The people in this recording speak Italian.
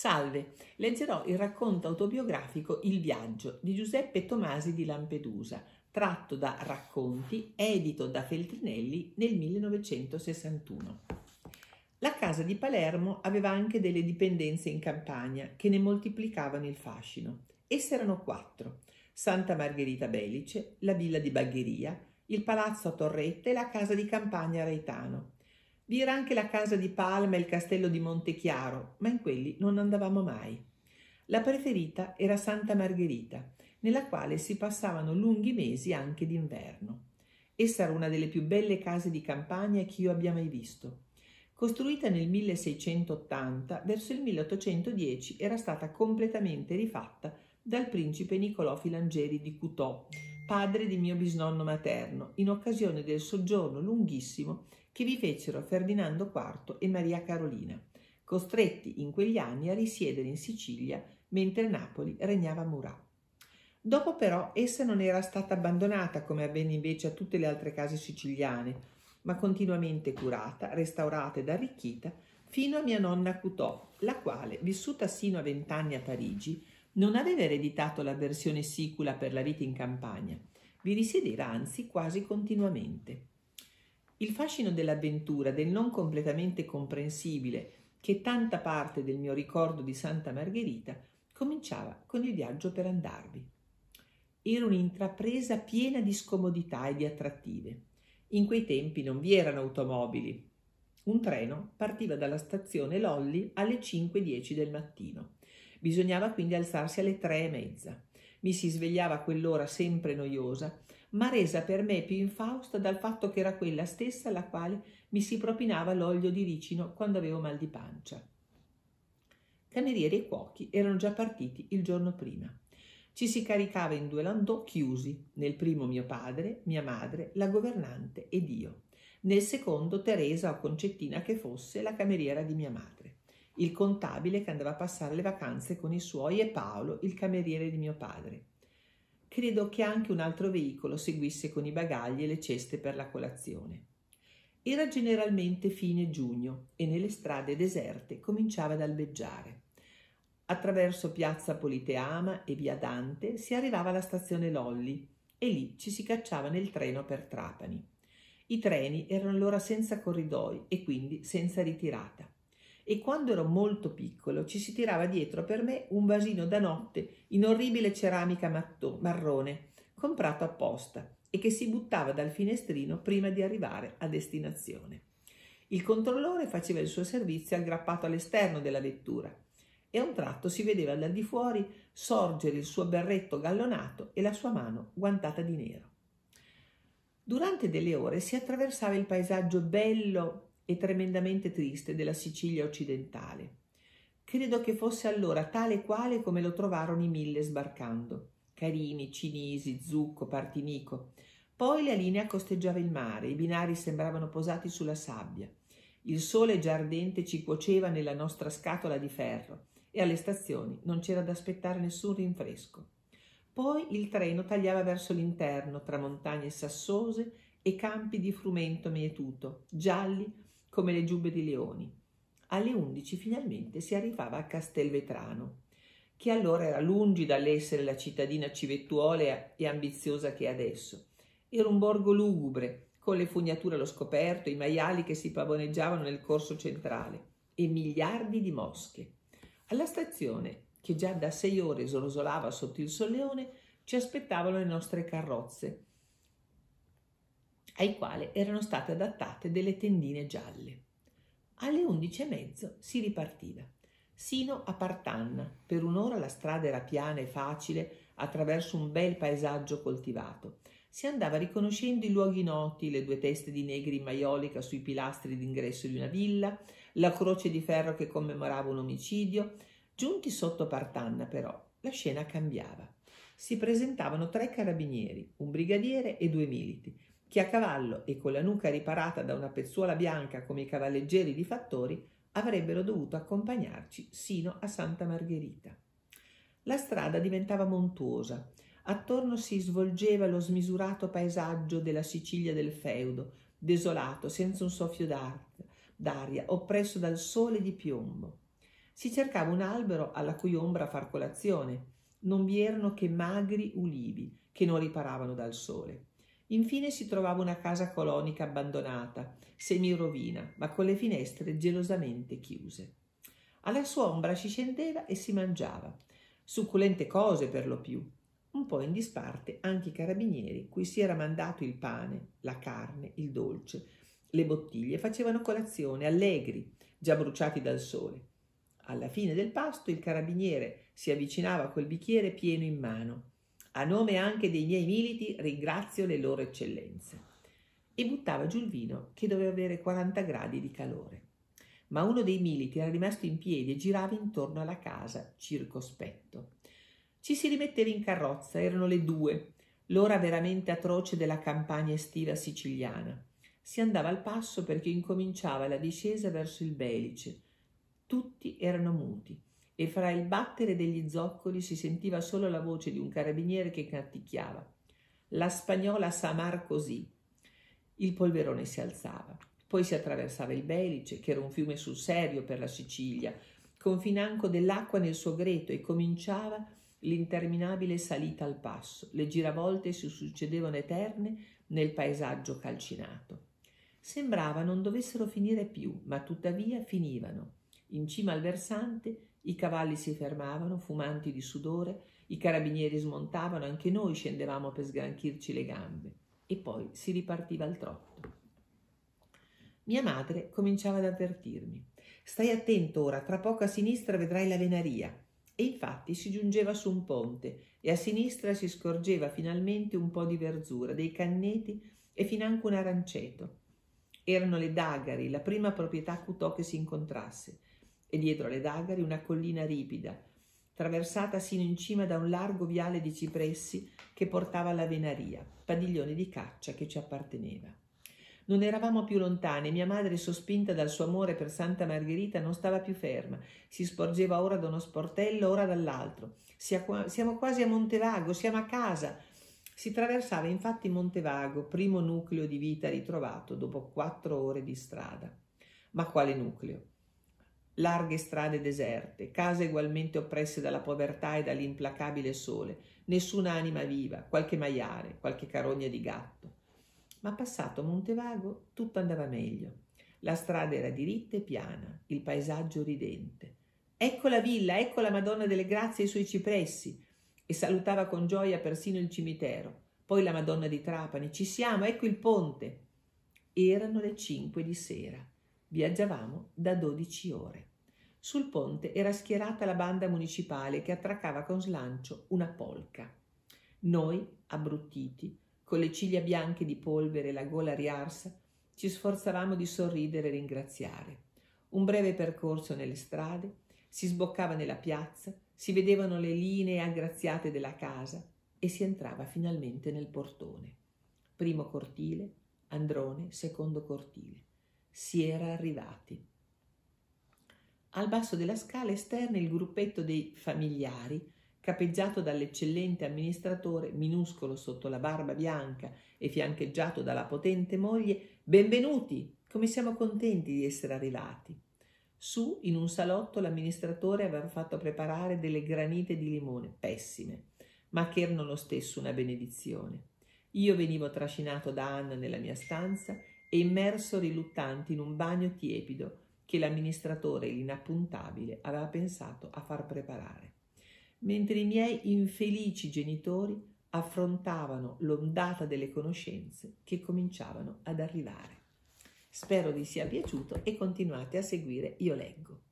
Salve, leggerò il racconto autobiografico Il viaggio di Giuseppe Tomasi di Lampedusa, tratto da Racconti, edito da Feltrinelli nel 1961. La casa di Palermo aveva anche delle dipendenze in campagna che ne moltiplicavano il fascino. Esse erano quattro: Santa Margherita Belice, la villa di Bagheria, il palazzo a Torrette e la casa di campagna Reitano. Vi era anche la casa di Palma e il castello di Montechiaro, ma in quelli non andavamo mai. La preferita era Santa Margherita, nella quale si passavano lunghi mesi anche d'inverno. Essa era una delle più belle case di campagna che io abbia mai visto. Costruita nel 1680, verso il 1810 era stata completamente rifatta dal principe Nicolò Filangeri di Coutot, padre di mio bisnonno materno, in occasione del soggiorno lunghissimo che vi fecero Ferdinando IV e Maria Carolina, costretti in quegli anni a risiedere in Sicilia mentre Napoli regnava Murat. Dopo però essa non era stata abbandonata come avvenne invece a tutte le altre case siciliane, ma continuamente curata, restaurata ed arricchita fino a mia nonna Cutò, la quale, vissuta sino a vent'anni a Parigi, non aveva ereditato l'avversione sicula per la vita in campagna, vi risiedeva anzi quasi continuamente. Il fascino dell'avventura, del non completamente comprensibile, che tanta parte del mio ricordo di Santa Margherita cominciava con il viaggio per andarvi. Era un'intrapresa piena di scomodità e di attrattive. In quei tempi non vi erano automobili. Un treno partiva dalla stazione Lolli alle 5.10 del mattino. Bisognava quindi alzarsi alle tre e mezza. Mi si svegliava a quell'ora sempre noiosa, ma resa per me più infausta dal fatto che era quella stessa alla quale mi si propinava l'olio di ricino quando avevo mal di pancia. Camerieri e cuochi erano già partiti il giorno prima. Ci si caricava in due landò chiusi, nel primo mio padre, mia madre, la governante ed io, nel secondo Teresa o Concettina che fosse la cameriera di mia madre il contabile che andava a passare le vacanze con i suoi e Paolo, il cameriere di mio padre. Credo che anche un altro veicolo seguisse con i bagagli e le ceste per la colazione. Era generalmente fine giugno e nelle strade deserte cominciava ad albeggiare. Attraverso piazza Politeama e via Dante si arrivava alla stazione Lolli e lì ci si cacciava nel treno per Trapani. I treni erano allora senza corridoi e quindi senza ritirata e quando ero molto piccolo ci si tirava dietro per me un vasino da notte in orribile ceramica matto- marrone, comprato apposta e che si buttava dal finestrino prima di arrivare a destinazione. Il controllore faceva il suo servizio aggrappato all'esterno della vettura e a un tratto si vedeva dal di fuori sorgere il suo berretto gallonato e la sua mano guantata di nero. Durante delle ore si attraversava il paesaggio bello e tremendamente triste della Sicilia occidentale. Credo che fosse allora tale e quale come lo trovarono i mille sbarcando, Carini, Cinisi, Zucco, Partinico. Poi la linea costeggiava il mare, i binari sembravano posati sulla sabbia. Il sole già ardente ci cuoceva nella nostra scatola di ferro e alle stazioni non c'era da aspettare nessun rinfresco. Poi il treno tagliava verso l'interno, tra montagne sassose e campi di frumento mietuto, gialli come le giubbe di leoni. Alle 11 finalmente si arrivava a Castelvetrano, che allora era lungi dall'essere la cittadina civettuola e ambiziosa che è adesso. Era un borgo lugubre, con le fognature allo scoperto, i maiali che si pavoneggiavano nel corso centrale e miliardi di mosche. Alla stazione, che già da sei ore sorosolava sotto il solleone, ci aspettavano le nostre carrozze, ai quali erano state adattate delle tendine gialle. Alle undici e mezzo si ripartiva, sino a Partanna. Per un'ora la strada era piana e facile attraverso un bel paesaggio coltivato. Si andava riconoscendo i luoghi noti, le due teste di negri in maiolica sui pilastri d'ingresso di una villa, la croce di ferro che commemorava un omicidio. Giunti sotto Partanna, però, la scena cambiava. Si presentavano tre carabinieri, un brigadiere e due militi, che a cavallo e con la nuca riparata da una pezzuola bianca come i cavalleggeri di fattori avrebbero dovuto accompagnarci sino a Santa Margherita. La strada diventava montuosa, attorno si svolgeva lo smisurato paesaggio della Sicilia del feudo, desolato, senza un soffio d'aria, oppresso dal sole di piombo. Si cercava un albero alla cui ombra far colazione, non vi erano che magri ulivi che non riparavano dal sole. Infine si trovava una casa colonica abbandonata, semirovina, ma con le finestre gelosamente chiuse. Alla sua ombra si scendeva e si mangiava, succulente cose per lo più, un po' in disparte anche i carabinieri, cui si era mandato il pane, la carne, il dolce, le bottiglie, facevano colazione, allegri, già bruciati dal sole. Alla fine del pasto il carabiniere si avvicinava col bicchiere pieno in mano a nome anche dei miei militi ringrazio le loro eccellenze. E buttava giù il vino, che doveva avere 40 gradi di calore. Ma uno dei militi era rimasto in piedi e girava intorno alla casa, circospetto. Ci si rimetteva in carrozza, erano le due, l'ora veramente atroce della campagna estiva siciliana. Si andava al passo perché incominciava la discesa verso il Belice. Tutti erano muti e fra il battere degli zoccoli si sentiva solo la voce di un carabiniere che canticchiava. La spagnola Samar così. Il polverone si alzava. Poi si attraversava il Belice, che era un fiume sul serio per la Sicilia, con financo dell'acqua nel suo greto e cominciava l'interminabile salita al passo. Le giravolte si succedevano eterne nel paesaggio calcinato. Sembrava non dovessero finire più, ma tuttavia finivano. In cima al versante i cavalli si fermavano, fumanti di sudore, i carabinieri smontavano, anche noi scendevamo per sgranchirci le gambe e poi si ripartiva al trotto. Mia madre cominciava ad avvertirmi. Stai attento ora, tra poco a sinistra vedrai la venaria. E infatti si giungeva su un ponte e a sinistra si scorgeva finalmente un po' di verzura, dei canneti e financo un aranceto. Erano le daggari, la prima proprietà cutò che si incontrasse e dietro alle dagari una collina ripida, traversata sino in cima da un largo viale di cipressi che portava alla venaria, padiglione di caccia che ci apparteneva. Non eravamo più lontani, mia madre, sospinta dal suo amore per Santa Margherita, non stava più ferma, si sporgeva ora da uno sportello, ora dall'altro. Siamo quasi a Montevago, siamo a casa. Si traversava infatti Montevago, primo nucleo di vita ritrovato dopo quattro ore di strada. Ma quale nucleo? larghe strade deserte, case ugualmente oppresse dalla povertà e dall'implacabile sole, nessuna anima viva, qualche maiale, qualche carogna di gatto. Ma passato Montevago tutto andava meglio. La strada era diritta e piana, il paesaggio ridente. Ecco la villa, ecco la Madonna delle Grazie e i suoi cipressi. E salutava con gioia persino il cimitero. Poi la Madonna di Trapani. Ci siamo, ecco il ponte. Erano le cinque di sera. Viaggiavamo da dodici ore. Sul ponte era schierata la banda municipale che attraccava con slancio una polca. Noi, abbruttiti, con le ciglia bianche di polvere e la gola riarsa, ci sforzavamo di sorridere e ringraziare. Un breve percorso nelle strade, si sboccava nella piazza, si vedevano le linee aggraziate della casa e si entrava finalmente nel portone. Primo cortile, androne, secondo cortile. Si era arrivati. Al basso della scala esterna il gruppetto dei familiari, capeggiato dall'eccellente amministratore, minuscolo sotto la barba bianca e fiancheggiato dalla potente moglie, benvenuti, come siamo contenti di essere arrivati. Su, in un salotto, l'amministratore aveva fatto preparare delle granite di limone, pessime, ma che erano lo stesso una benedizione. Io venivo trascinato da Anna nella mia stanza e immerso riluttante in un bagno tiepido, che l'amministratore inappuntabile aveva pensato a far preparare, mentre i miei infelici genitori affrontavano l'ondata delle conoscenze che cominciavano ad arrivare. Spero vi sia piaciuto e continuate a seguire Io Leggo.